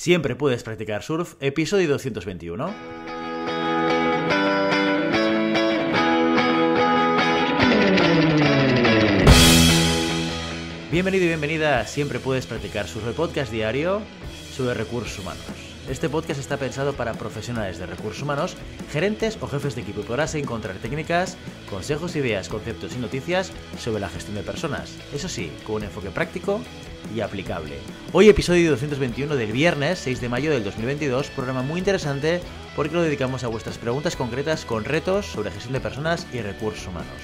Siempre puedes practicar surf, episodio 221. Bienvenido y bienvenida a Siempre puedes practicar surf, el podcast diario sobre recursos humanos. Este podcast está pensado para profesionales de recursos humanos, gerentes o jefes de equipo y podrás encontrar técnicas, consejos, ideas, conceptos y noticias sobre la gestión de personas. Eso sí, con un enfoque práctico y aplicable. Hoy episodio 221 del viernes 6 de mayo del 2022, programa muy interesante porque lo dedicamos a vuestras preguntas concretas con retos sobre gestión de personas y recursos humanos.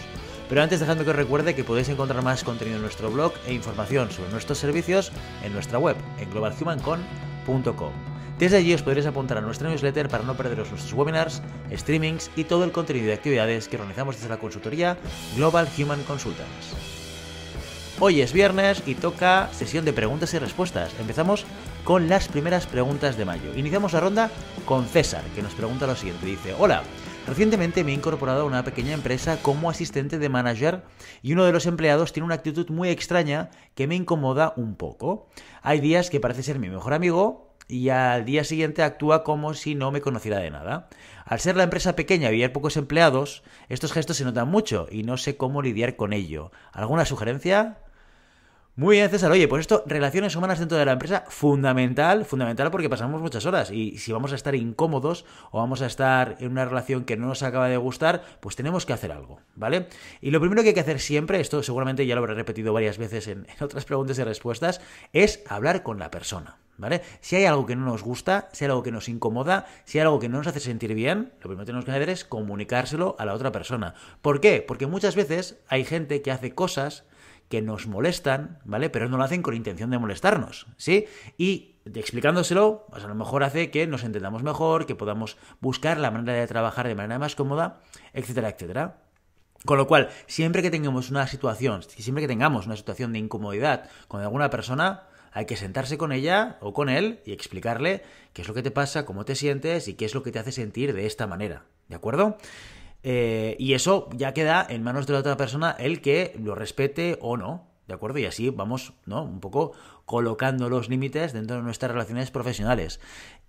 Pero antes dejando que os recuerde que podéis encontrar más contenido en nuestro blog e información sobre nuestros servicios en nuestra web en globalhumancon.com. Desde allí os podréis apuntar a nuestra newsletter para no perderos nuestros webinars, streamings y todo el contenido de actividades que organizamos desde la consultoría Global Human Consultants. Hoy es viernes y toca sesión de preguntas y respuestas. Empezamos con las primeras preguntas de mayo. Iniciamos la ronda con César, que nos pregunta lo siguiente. Dice, hola, recientemente me he incorporado a una pequeña empresa como asistente de manager y uno de los empleados tiene una actitud muy extraña que me incomoda un poco. Hay días que parece ser mi mejor amigo, y al día siguiente actúa como si no me conociera de nada. Al ser la empresa pequeña y haber pocos empleados, estos gestos se notan mucho y no sé cómo lidiar con ello. ¿Alguna sugerencia? Muy bien, César. Oye, pues esto, relaciones humanas dentro de la empresa, fundamental, fundamental porque pasamos muchas horas y si vamos a estar incómodos o vamos a estar en una relación que no nos acaba de gustar, pues tenemos que hacer algo, ¿vale? Y lo primero que hay que hacer siempre, esto seguramente ya lo habré repetido varias veces en otras preguntas y respuestas, es hablar con la persona. ¿Vale? Si hay algo que no nos gusta, si hay algo que nos incomoda, si hay algo que no nos hace sentir bien, lo primero que tenemos que hacer es comunicárselo a la otra persona. ¿Por qué? Porque muchas veces hay gente que hace cosas que nos molestan, ¿vale? Pero no lo hacen con intención de molestarnos, ¿sí? Y explicándoselo, pues a lo mejor hace que nos entendamos mejor, que podamos buscar la manera de trabajar de manera más cómoda, etcétera, etcétera. Con lo cual, siempre que tengamos una situación, siempre que tengamos una situación de incomodidad con alguna persona, hay que sentarse con ella o con él y explicarle qué es lo que te pasa, cómo te sientes y qué es lo que te hace sentir de esta manera. ¿De acuerdo? Eh, y eso ya queda en manos de la otra persona el que lo respete o no. ¿De acuerdo? Y así vamos, ¿no? Un poco colocando los límites dentro de nuestras relaciones profesionales.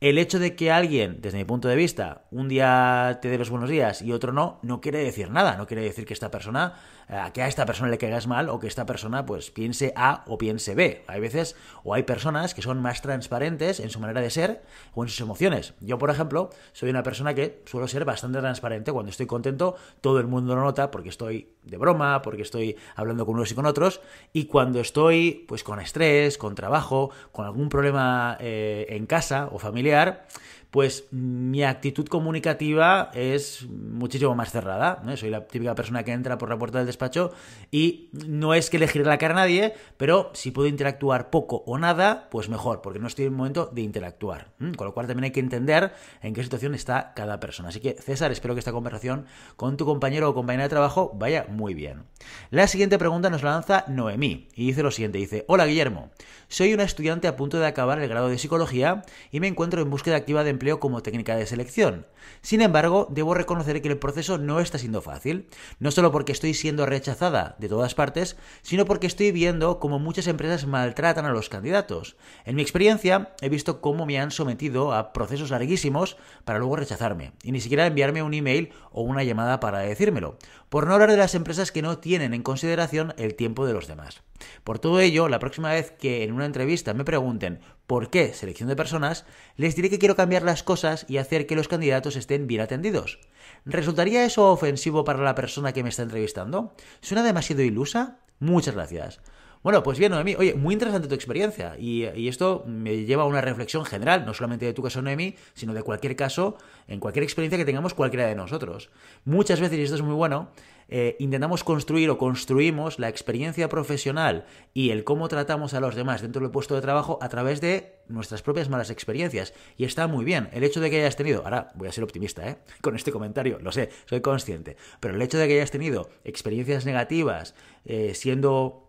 El hecho de que alguien, desde mi punto de vista, un día te dé los buenos días y otro no, no quiere decir nada, no quiere decir que esta persona, eh, que a esta persona le caigas mal o que esta persona pues piense A o piense B. Hay veces o hay personas que son más transparentes en su manera de ser o en sus emociones. Yo, por ejemplo, soy una persona que suelo ser bastante transparente. Cuando estoy contento, todo el mundo lo nota porque estoy de broma, porque estoy hablando con unos y con otros. Y cuando estoy pues con estrés, con trabajo, con algún problema eh, en casa o familiar, llegar pues mi actitud comunicativa es muchísimo más cerrada. Soy la típica persona que entra por la puerta del despacho y no es que elegir la cara a nadie, pero si puedo interactuar poco o nada, pues mejor, porque no estoy en el momento de interactuar. Con lo cual también hay que entender en qué situación está cada persona. Así que, César, espero que esta conversación con tu compañero o compañera de trabajo vaya muy bien. La siguiente pregunta nos la lanza Noemí y dice lo siguiente, dice, hola Guillermo, soy una estudiante a punto de acabar el grado de psicología y me encuentro en búsqueda activa de empleo como técnica de selección. Sin embargo, debo reconocer que el proceso no está siendo fácil, no solo porque estoy siendo rechazada de todas partes, sino porque estoy viendo cómo muchas empresas maltratan a los candidatos. En mi experiencia, he visto cómo me han sometido a procesos larguísimos para luego rechazarme, y ni siquiera enviarme un email o una llamada para decírmelo, por no hablar de las empresas que no tienen en consideración el tiempo de los demás. Por todo ello, la próxima vez que en una entrevista me pregunten por qué selección de personas, les diré que quiero cambiar las cosas y hacer que los candidatos estén bien atendidos. ¿Resultaría eso ofensivo para la persona que me está entrevistando? ¿Suena demasiado ilusa? Muchas gracias. Bueno, pues bien, Noemi, oye, muy interesante tu experiencia y, esto me lleva a una reflexión general, no solamente de tu caso, Noemi, sino de cualquier caso, en cualquier experiencia que tengamos cualquiera de nosotros. Muchas veces, y esto es muy bueno, eh, intentamos construir o construimos la experiencia profesional y el cómo tratamos a los demás dentro del puesto de trabajo a través de nuestras propias malas experiencias. Y está muy bien. El hecho de que hayas tenido, ahora voy a ser optimista, ¿eh? Con este comentario, lo sé, soy consciente, pero el hecho de que hayas tenido experiencias negativas eh, siendo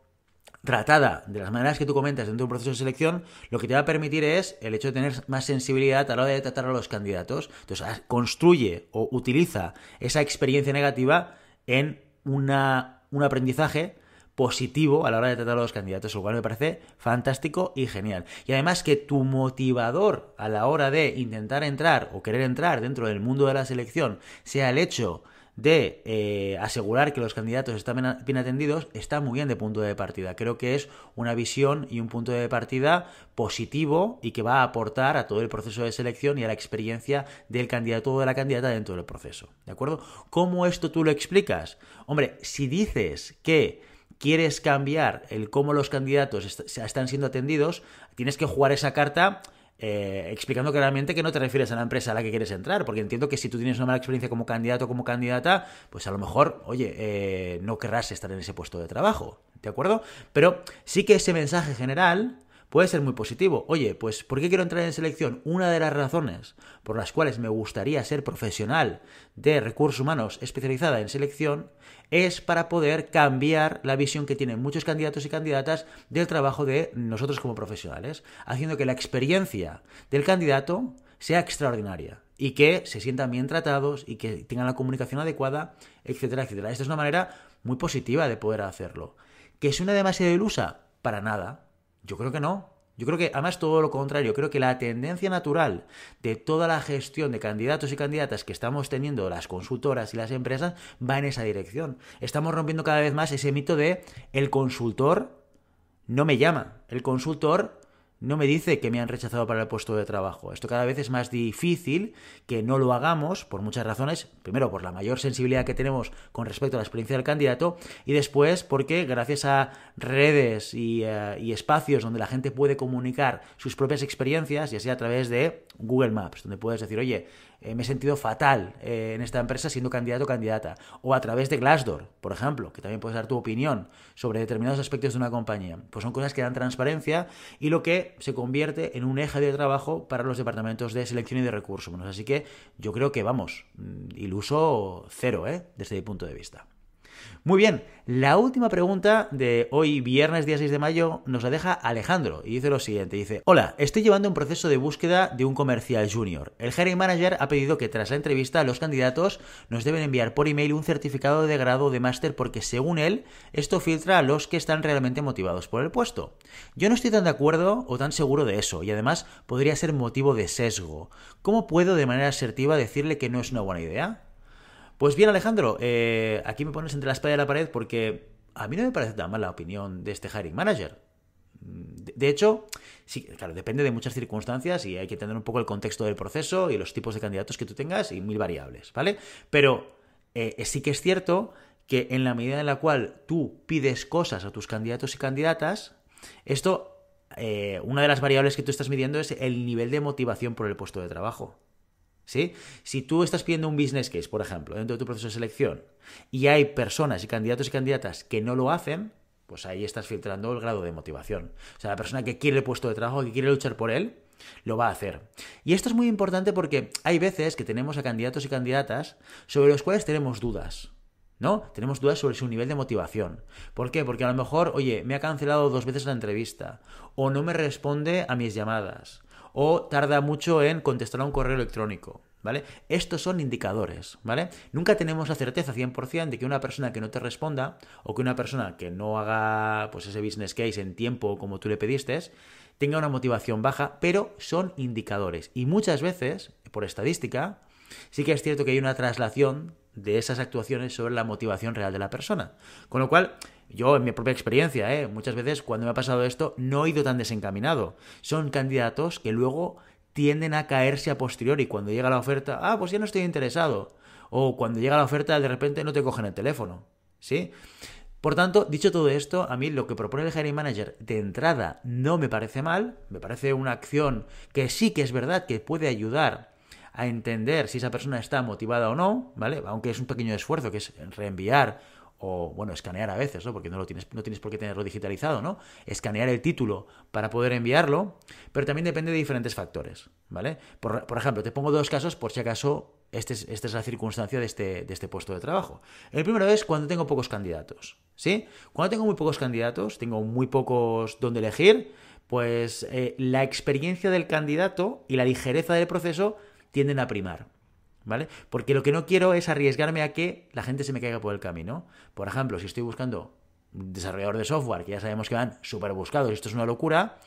tratada de las maneras que tú comentas dentro de un proceso de selección, lo que te va a permitir es el hecho de tener más sensibilidad a la hora de tratar a los candidatos. Entonces, ah, construye o utiliza esa experiencia negativa en un aprendizaje positivo a la hora de tratar a los candidatos, lo cual me parece fantástico y genial. Y además que tu motivador a la hora de intentar entrar o querer entrar dentro del mundo de la selección sea el hecho de eh, asegurar que los candidatos están bien atendidos está muy bien de punto de partida. Creo que es una visión y un punto de partida positivo y que va a aportar a todo el proceso de selección y a la experiencia del candidato o de la candidata dentro del proceso. ¿De acuerdo? ¿Cómo esto tú lo explicas? Hombre, si dices que quieres cambiar el cómo los candidatos están siendo atendidos, tienes que jugar esa carta eh, explicando claramente que no te refieres a la empresa a la que quieres entrar, porque entiendo que si tú tienes una mala experiencia como candidato o como candidata, pues a lo mejor, oye, eh, no querrás estar en ese puesto de trabajo, ¿de acuerdo? Pero sí que ese mensaje general puede ser muy positivo. Oye, pues ¿por qué quiero entrar en selección? Una de las razones por las cuales me gustaría ser profesional de recursos humanos especializada en selección es para poder cambiar la visión que tienen muchos candidatos y candidatas del trabajo de nosotros como profesionales, haciendo que la experiencia del candidato sea extraordinaria y que se sientan bien tratados y que tengan la comunicación adecuada, etcétera, etcétera. Esta es una manera muy positiva de poder hacerlo. ¿Que una demasiado ilusa? Para nada. Yo creo que no. Yo creo que, además, todo lo contrario, creo que la tendencia natural de toda la gestión de candidatos y candidatas que estamos teniendo las consultoras y las empresas va en esa dirección. Estamos rompiendo cada vez más ese mito de el consultor no me llama, el consultor no me dice que me han rechazado para el puesto de trabajo. Esto cada vez es más difícil que no lo hagamos por muchas razones. Primero, por la mayor sensibilidad que tenemos con respecto a la experiencia del candidato y después porque gracias a redes y, eh, espacios donde la gente puede comunicar sus propias experiencias, ya sea a través de Google Maps, donde puedes decir, oye, eh, me he sentido fatal eh, en esta empresa siendo candidato o candidata. O a través de Glassdoor, por ejemplo, que también puedes dar tu opinión sobre determinados aspectos de una compañía. Pues son cosas que dan transparencia y lo que se convierte en un eje de trabajo para los departamentos de selección y de recursos. así que yo creo que vamos, mm, iluso cero, ¿eh? desde mi punto de vista. Muy bien, la última pregunta de hoy, viernes día 6 de mayo, nos la deja Alejandro y dice lo siguiente, dice, hola, estoy llevando un proceso de búsqueda de un comercial junior. El hiring manager ha pedido que tras la entrevista los candidatos nos deben enviar por email un certificado de grado de máster porque según él, esto filtra a los que están realmente motivados por el puesto. Yo no estoy tan de acuerdo o tan seguro de eso y además podría ser motivo de sesgo. ¿Cómo puedo de manera asertiva decirle que no es una buena idea? Pues bien, Alejandro, eh, aquí me pones entre la espalda y la pared porque a mí no me parece tan mala la opinión de este hiring manager. De hecho, sí, claro, depende de muchas circunstancias y hay que tener un poco el contexto del proceso y los tipos de candidatos que tú tengas y mil variables, ¿vale? Pero eh, sí que es cierto que en la medida en la cual tú pides cosas a tus candidatos y candidatas, esto, eh, una de las variables que tú estás midiendo es el nivel de motivación por el puesto de trabajo. Si tú estás pidiendo un business case, por ejemplo, dentro de tu proceso de selección, y hay personas y candidatos y candidatas que no lo hacen, pues ahí estás filtrando el grado de motivación. O sea, la persona que quiere el puesto de trabajo, que quiere luchar por él, lo va a hacer. Y esto es muy importante porque hay veces que tenemos a candidatos y candidatas sobre los cuales tenemos dudas. ¿no? Tenemos dudas sobre su nivel de motivación. ¿Por qué? Porque a lo mejor, oye, me ha cancelado dos veces la entrevista, o no me responde a mis llamadas, o tarda mucho en contestar a un correo electrónico. ¿Vale? Estos son indicadores, ¿vale? Nunca tenemos la certeza 100% de que una persona que no te responda o que una persona que no haga pues, ese business case en tiempo como tú le pediste tenga una motivación baja, pero son indicadores. Y muchas veces, por estadística, sí que es cierto que hay una traslación de esas actuaciones sobre la motivación real de la persona. Con lo cual, yo, en mi propia experiencia, ¿eh? muchas veces cuando me ha pasado esto, no he ido tan desencaminado. Son candidatos que luego tienden a caerse a posteriori. Cuando llega la oferta, ah, pues ya no estoy interesado. O cuando llega la oferta, de repente no te cogen el teléfono. ¿Sí? Por tanto, dicho todo esto, a mí lo que propone el hiring manager de entrada no me parece mal, me parece una acción que sí que es verdad que puede ayudar a entender si esa persona está motivada o no, ¿vale? Aunque es un pequeño esfuerzo, que es reenviar o bueno, escanear a veces, ¿no? Porque no lo tienes, no tienes por qué tenerlo digitalizado, ¿no? Escanear el título para poder enviarlo, pero también depende de diferentes factores, ¿vale? Por, ejemplo, te pongo dos casos por si acaso este esta es la circunstancia este, de este, puesto de trabajo. El primero es cuando tengo pocos candidatos, ¿sí? Cuando tengo muy pocos candidatos, tengo muy pocos donde elegir, pues eh, la experiencia del candidato y la ligereza del proceso tienden a primar. ¿vale? Porque lo que no quiero es arriesgarme a que la gente se me caiga por el camino. Por ejemplo, si estoy buscando desarrollador de software, que ya sabemos que van súper buscados, esto es una locura,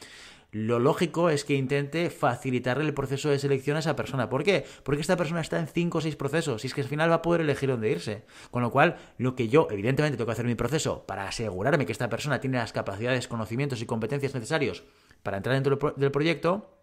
lo lógico es que intente facilitarle el proceso de selección a esa persona. ¿Por qué? Porque esta persona está en cinco o seis procesos y es que al final va a poder elegir dónde irse. Con lo cual, lo que yo evidentemente tengo que hacer mi proceso para asegurarme que esta persona tiene las capacidades, conocimientos y competencias necesarios para entrar dentro del proyecto,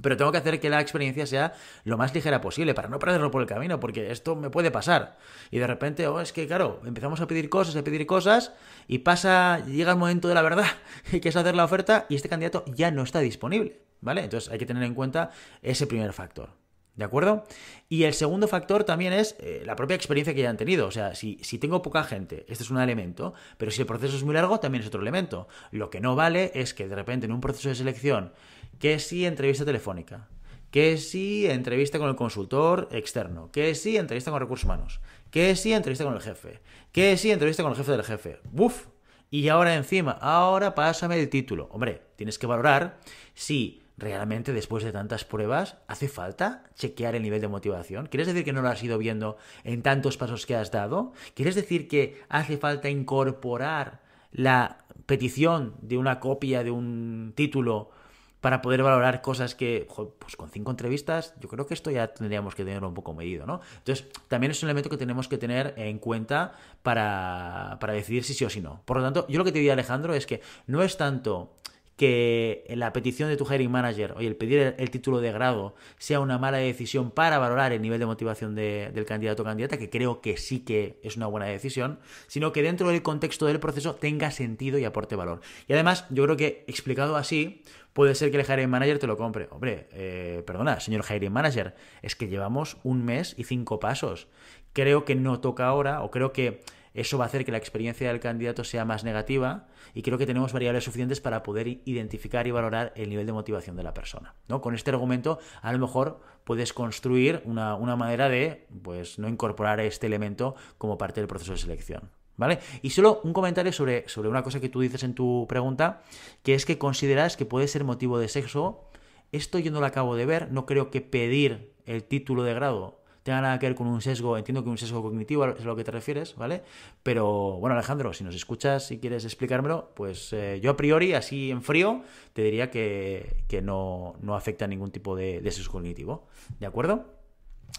pero tengo que hacer que la experiencia sea lo más ligera posible para no perderlo por el camino, porque esto me puede pasar. Y de repente, oh, es que claro, empezamos a pedir cosas, a pedir cosas, y pasa, llega el momento de la verdad, que es hacer la oferta, y este candidato ya no está disponible, ¿vale? Entonces hay que tener en cuenta ese primer factor. ¿De acuerdo? Y el segundo factor también es eh, la propia experiencia que ya han tenido. O sea, si, tengo poca gente, este es un elemento, pero si el proceso es muy largo, también es otro elemento. Lo que no vale es que de repente en un proceso de selección que sí entrevista telefónica, que si entrevista con el consultor externo, que si entrevista con recursos humanos, que si entrevista con el jefe, que si entrevista con el jefe del jefe. ¡Buf! Y ahora encima, ahora pásame el título. Hombre, tienes que valorar si realmente después de tantas pruebas hace falta chequear el nivel de motivación. ¿Quieres decir que no lo has ido viendo en tantos pasos que has dado? ¿Quieres decir que hace falta incorporar la petición de una copia de un título para poder valorar cosas que, pues con cinco entrevistas, yo creo que esto ya tendríamos que tenerlo un poco medido, ¿no? Entonces, también es un elemento que tenemos que tener en cuenta para, para decidir si sí o si no. Por lo tanto, yo lo que te diría, Alejandro, es que no es tanto que la petición de tu hiring manager, o el pedir el, título de grado sea una mala decisión para valorar el nivel de motivación del candidato o candidata, que creo que sí que es una buena decisión, sino que dentro del contexto del proceso tenga sentido y aporte valor. Y además, yo creo que explicado así, puede ser que el hiring manager te lo compre. Hombre, eh, perdona, señor hiring manager, es que llevamos un mes y cinco pasos. Creo que no toca ahora, o creo que eso va a hacer que la experiencia del candidato sea más negativa y creo que tenemos variables suficientes para poder identificar y valorar el nivel de motivación de la persona. ¿no? Con este argumento a lo mejor puedes construir una, manera de pues, no incorporar este elemento como parte del proceso de selección. ¿Vale? Y solo un comentario sobre, sobre una cosa que tú dices en tu pregunta, que es que consideras que puede ser motivo de sexo. Esto yo no lo acabo de ver, no creo que pedir el título de grado tenga nada que ver con un sesgo, entiendo que un sesgo cognitivo es a lo que te refieres, ¿vale? Pero bueno, Alejandro, si nos escuchas y quieres explicármelo, pues eh, yo a priori, así en frío, te diría que, no, afecta a ningún tipo de, de sesgo cognitivo, ¿de acuerdo?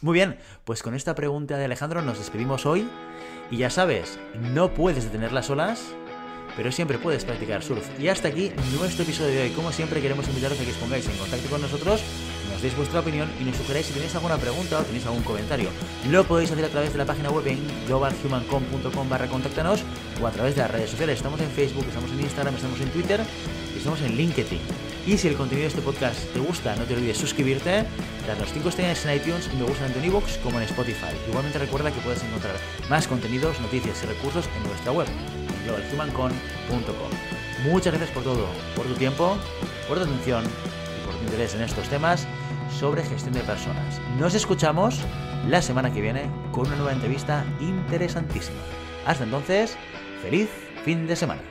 Muy bien, pues con esta pregunta de Alejandro nos despedimos hoy y ya sabes, no puedes detener las olas, pero siempre puedes practicar surf. Y hasta aquí nuestro episodio de hoy. Como siempre queremos invitaros a que os pongáis en contacto con nosotros vuestra opinión y nos sugeráis si tenéis alguna pregunta o tenéis algún comentario. Lo podéis hacer a través de la página web en globalhumancom.com barra contáctanos o a través de las redes sociales. Estamos en Facebook, estamos en Instagram, estamos en Twitter y estamos en LinkedIn. Y si el contenido de este podcast te gusta, no te olvides suscribirte, dar los 5 estrellas en iTunes y me gusta tanto en iVoox como en Spotify. Igualmente recuerda que puedes encontrar más contenidos, noticias y recursos en nuestra web, en globalhumancon.com. Muchas gracias por todo, por tu tiempo, por tu atención y por tu interés en estos temas sobre gestión de personas. Nos escuchamos la semana que viene con una nueva entrevista interesantísima. Hasta entonces, feliz fin de semana.